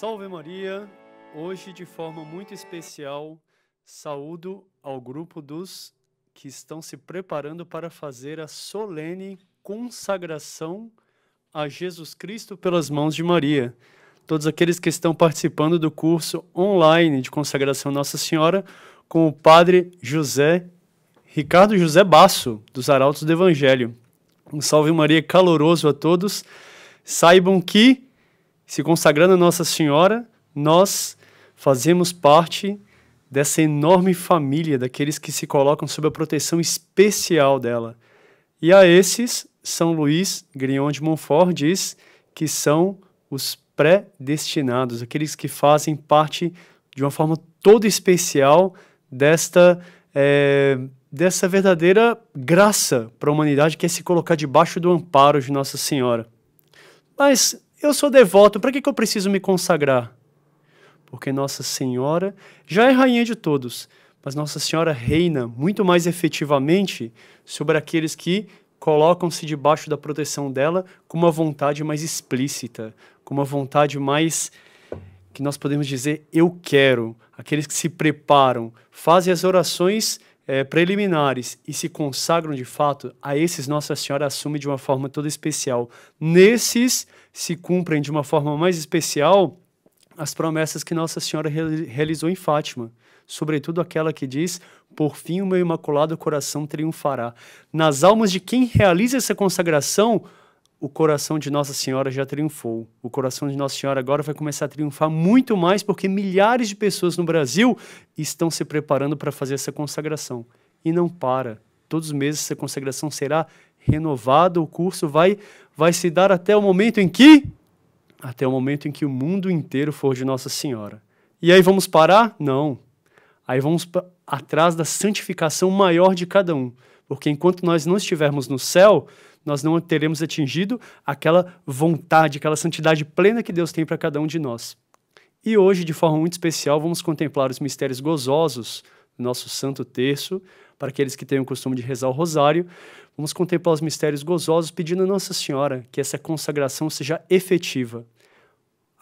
Salve Maria! Hoje, de forma muito especial, saúdo ao grupo dos que estão se preparando para fazer a solene consagração a Jesus Cristo pelas mãos de Maria. Todos aqueles que estão participando do curso online de consagração Nossa Senhora com o Padre José Ricardo José Basso, dos Arautos do Evangelho. Um salve Maria caloroso a todos. Saibam que se consagrando a Nossa Senhora, nós fazemos parte dessa enorme família daqueles que se colocam sob a proteção especial dela. E a esses, São Luís Grignon de Montfort diz que são os predestinados, aqueles que fazem parte de uma forma toda especial desta, é, dessa verdadeira graça para a humanidade que é se colocar debaixo do amparo de Nossa Senhora. Mas eu sou devoto, para que, que eu preciso me consagrar? Porque Nossa Senhora já é rainha de todos, mas Nossa Senhora reina muito mais efetivamente sobre aqueles que colocam-se debaixo da proteção dela com uma vontade mais explícita, com uma vontade mais que nós podemos dizer eu quero. Aqueles que se preparam, fazem as orações é, preliminares e se consagram de fato, a esses Nossa Senhora assume de uma forma toda especial. Nesses se cumprem de uma forma mais especial as promessas que Nossa Senhora realizou em Fátima, sobretudo aquela que diz: Por fim o meu imaculado coração triunfará. Nas almas de quem realiza essa consagração, o coração de Nossa Senhora já triunfou. O coração de Nossa Senhora agora vai começar a triunfar muito mais porque milhares de pessoas no Brasil estão se preparando para fazer essa consagração. E não para. Todos os meses essa consagração será renovada, o curso vai vai se dar até o momento em que até o momento em que o mundo inteiro for de Nossa Senhora. E aí vamos parar? Não. Aí vamos atrás da santificação maior de cada um. Porque enquanto nós não estivermos no céu, nós não teremos atingido aquela vontade, aquela santidade plena que Deus tem para cada um de nós. E hoje, de forma muito especial, vamos contemplar os mistérios gozosos do nosso Santo Terço. Para aqueles que têm o costume de rezar o rosário, vamos contemplar os mistérios gozosos pedindo a Nossa Senhora que essa consagração seja efetiva.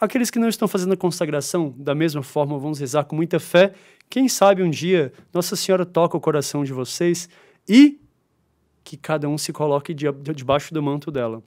Aqueles que não estão fazendo a consagração, da mesma forma, vamos rezar com muita fé. Quem sabe um dia Nossa Senhora toca o coração de vocês e que cada um se coloque debaixo do manto dela.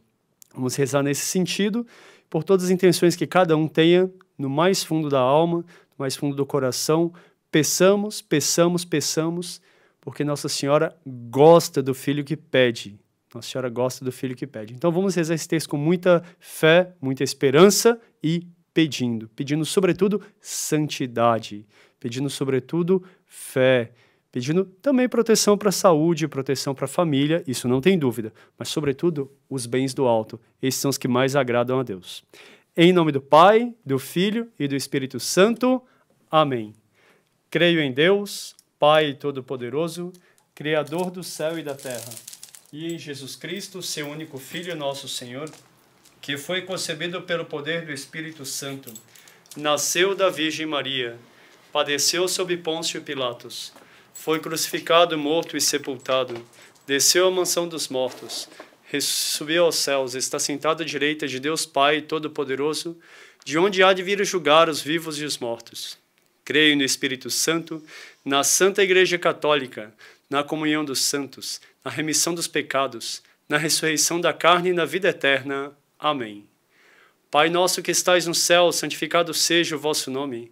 Vamos rezar nesse sentido, por todas as intenções que cada um tenha, no mais fundo da alma, no mais fundo do coração, peçamos, peçamos, peçamos, porque Nossa Senhora gosta do filho que pede. Nossa Senhora gosta do filho que pede. Então vamos rezar esse texto com muita fé, muita esperança e pedindo. Pedindo, sobretudo, santidade. Pedindo, sobretudo, fé pedindo também proteção para a saúde, proteção para a família, isso não tem dúvida, mas sobretudo os bens do alto, esses são os que mais agradam a Deus. Em nome do Pai, do Filho e do Espírito Santo. Amém. Creio em Deus, Pai Todo-Poderoso, Criador do céu e da terra, e em Jesus Cristo, seu único Filho, nosso Senhor, que foi concebido pelo poder do Espírito Santo, nasceu da Virgem Maria, padeceu sob Pôncio Pilatos foi crucificado, morto e sepultado, desceu à mansão dos mortos, subiu aos céus, está sentado à direita de Deus Pai Todo-Poderoso, de onde há de vir julgar os vivos e os mortos. Creio no Espírito Santo, na Santa Igreja Católica, na comunhão dos santos, na remissão dos pecados, na ressurreição da carne e na vida eterna. Amém. Pai nosso que estais no céu, santificado seja o vosso nome.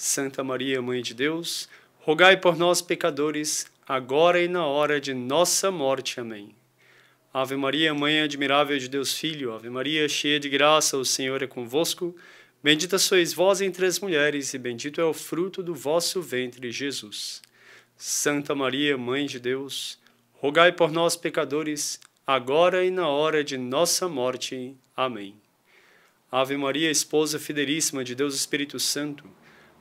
Santa Maria, Mãe de Deus, rogai por nós, pecadores, agora e na hora de nossa morte. Amém. Ave Maria, Mãe admirável de Deus Filho, Ave Maria, cheia de graça, o Senhor é convosco. Bendita sois vós entre as mulheres, e bendito é o fruto do vosso ventre, Jesus. Santa Maria, Mãe de Deus, rogai por nós, pecadores, agora e na hora de nossa morte. Amém. Ave Maria, esposa fidelíssima de Deus Espírito Santo,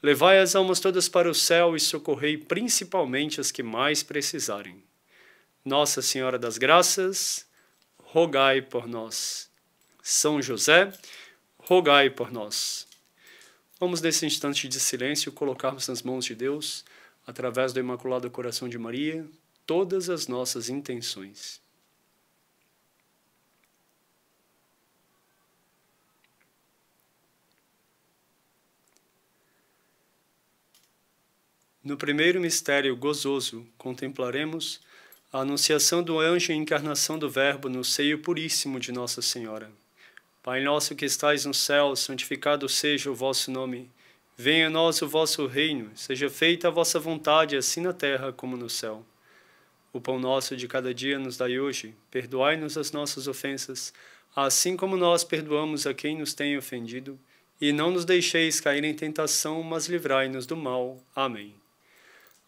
Levai as almas todas para o céu e socorrei principalmente as que mais precisarem. Nossa Senhora das Graças, rogai por nós. São José, rogai por nós. Vamos, nesse instante de silêncio, colocarmos nas mãos de Deus, através do Imaculado Coração de Maria, todas as nossas intenções. No primeiro mistério gozoso, contemplaremos a anunciação do anjo e a encarnação do Verbo no seio puríssimo de Nossa Senhora. Pai nosso que estais no céu, santificado seja o vosso nome. Venha a nós o vosso reino, seja feita a vossa vontade, assim na terra como no céu. O pão nosso de cada dia nos dai hoje, perdoai-nos as nossas ofensas, assim como nós perdoamos a quem nos tem ofendido, e não nos deixeis cair em tentação, mas livrai-nos do mal. Amém.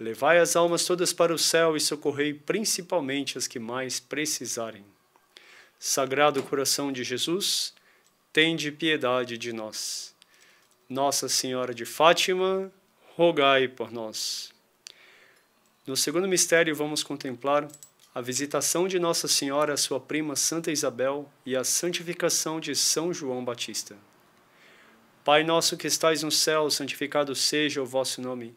Levai as almas todas para o céu e socorrei principalmente as que mais precisarem. Sagrado coração de Jesus, tende piedade de nós. Nossa Senhora de Fátima, rogai por nós. No segundo mistério, vamos contemplar a visitação de Nossa Senhora à sua prima Santa Isabel e a santificação de São João Batista. Pai nosso que estais no céu, santificado seja o vosso nome.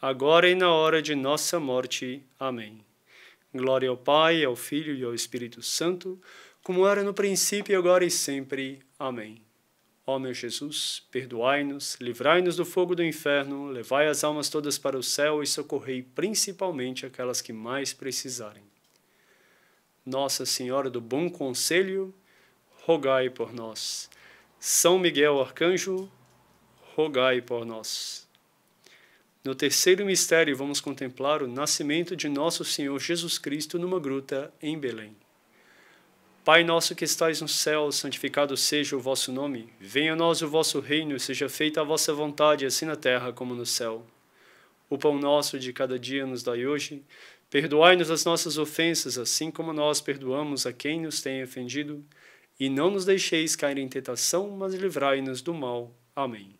agora e na hora de nossa morte. Amém. Glória ao Pai, ao Filho e ao Espírito Santo, como era no princípio, agora e sempre. Amém. Ó meu Jesus, perdoai-nos, livrai-nos do fogo do inferno, levai as almas todas para o céu e socorrei principalmente aquelas que mais precisarem. Nossa Senhora do Bom Conselho, rogai por nós. São Miguel Arcanjo, rogai por nós. No terceiro mistério, vamos contemplar o nascimento de nosso Senhor Jesus Cristo numa gruta em Belém. Pai nosso que estais no céu, santificado seja o vosso nome. Venha a nós o vosso reino, seja feita a vossa vontade, assim na terra como no céu. O pão nosso de cada dia nos dai hoje. Perdoai-nos as nossas ofensas, assim como nós perdoamos a quem nos tem ofendido. E não nos deixeis cair em tentação, mas livrai-nos do mal. Amém.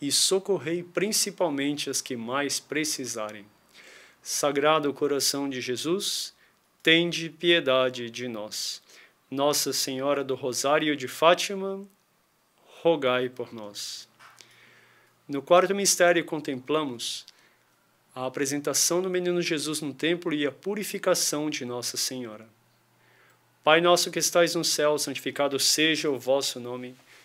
e socorrei principalmente as que mais precisarem. Sagrado coração de Jesus, tende piedade de nós. Nossa Senhora do Rosário de Fátima, rogai por nós. No quarto mistério contemplamos a apresentação do menino Jesus no templo e a purificação de Nossa Senhora. Pai nosso que estais no céu, santificado seja o vosso nome.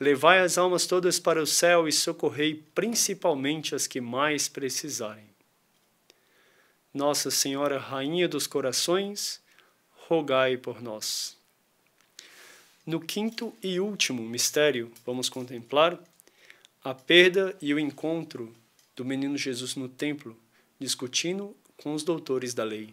Levai as almas todas para o céu e socorrei principalmente as que mais precisarem. Nossa Senhora, Rainha dos Corações, rogai por nós. No quinto e último mistério, vamos contemplar a perda e o encontro do menino Jesus no templo, discutindo com os doutores da lei.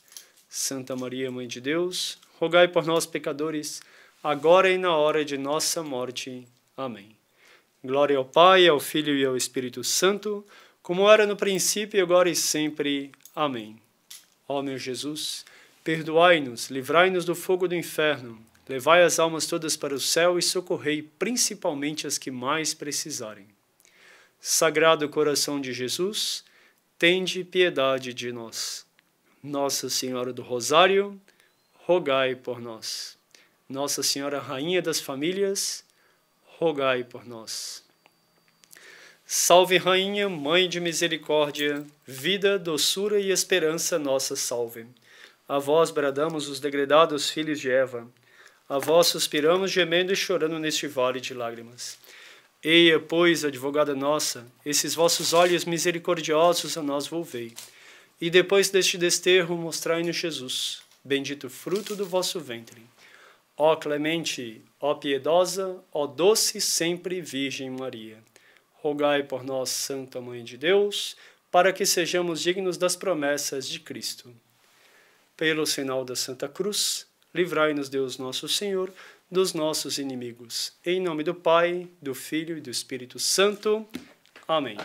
Santa Maria, Mãe de Deus, rogai por nós, pecadores, agora e na hora de nossa morte. Amém. Glória ao Pai, ao Filho e ao Espírito Santo, como era no princípio, agora e sempre. Amém. Ó meu Jesus, perdoai-nos, livrai-nos do fogo do inferno, levai as almas todas para o céu e socorrei principalmente as que mais precisarem. Sagrado coração de Jesus, tende piedade de nós. Nossa Senhora do Rosário, rogai por nós. Nossa Senhora Rainha das Famílias, rogai por nós. Salve Rainha, Mãe de Misericórdia, vida, doçura e esperança, nossa salve. A vós bradamos os degredados filhos de Eva. A vós suspiramos, gemendo e chorando neste vale de lágrimas. Eia, pois, advogada nossa, esses vossos olhos misericordiosos a nós volvei e depois deste desterro mostrai-nos Jesus, bendito fruto do vosso ventre. Ó clemente, ó piedosa, ó doce sempre Virgem Maria, rogai por nós, Santa Mãe de Deus, para que sejamos dignos das promessas de Cristo. Pelo sinal da Santa Cruz, livrai-nos Deus nosso Senhor dos nossos inimigos. Em nome do Pai, do Filho e do Espírito Santo. Amém.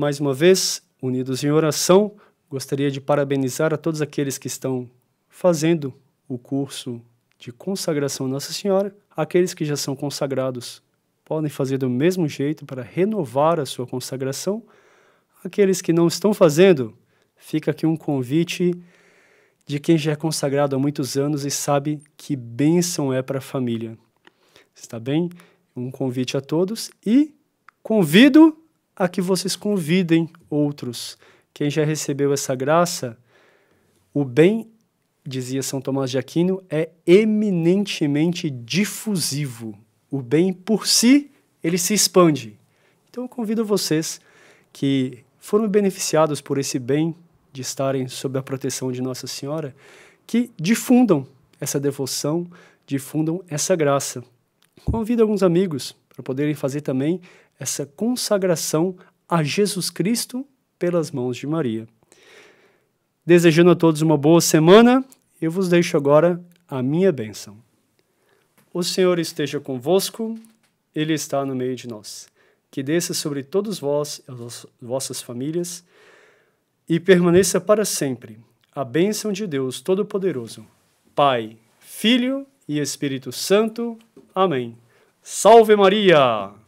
Mais uma vez, unidos em oração, gostaria de parabenizar a todos aqueles que estão fazendo o curso de consagração Nossa Senhora, aqueles que já são consagrados podem fazer do mesmo jeito para renovar a sua consagração. Aqueles que não estão fazendo, fica aqui um convite de quem já é consagrado há muitos anos e sabe que bênção é para a família. Está bem? Um convite a todos e convido a que vocês convidem outros. Quem já recebeu essa graça, o bem, dizia São Tomás de Aquino, é eminentemente difusivo. O bem por si, ele se expande. Então eu convido vocês que foram beneficiados por esse bem de estarem sob a proteção de Nossa Senhora, que difundam essa devoção, difundam essa graça. Convido alguns amigos para poderem fazer também essa consagração a Jesus Cristo pelas mãos de Maria. Desejando a todos uma boa semana, eu vos deixo agora a minha bênção. O Senhor esteja convosco, Ele está no meio de nós. Que desça sobre todos vós e as vossas famílias e permaneça para sempre a bênção de Deus Todo-Poderoso, Pai, Filho e Espírito Santo. Amém. Salve Maria!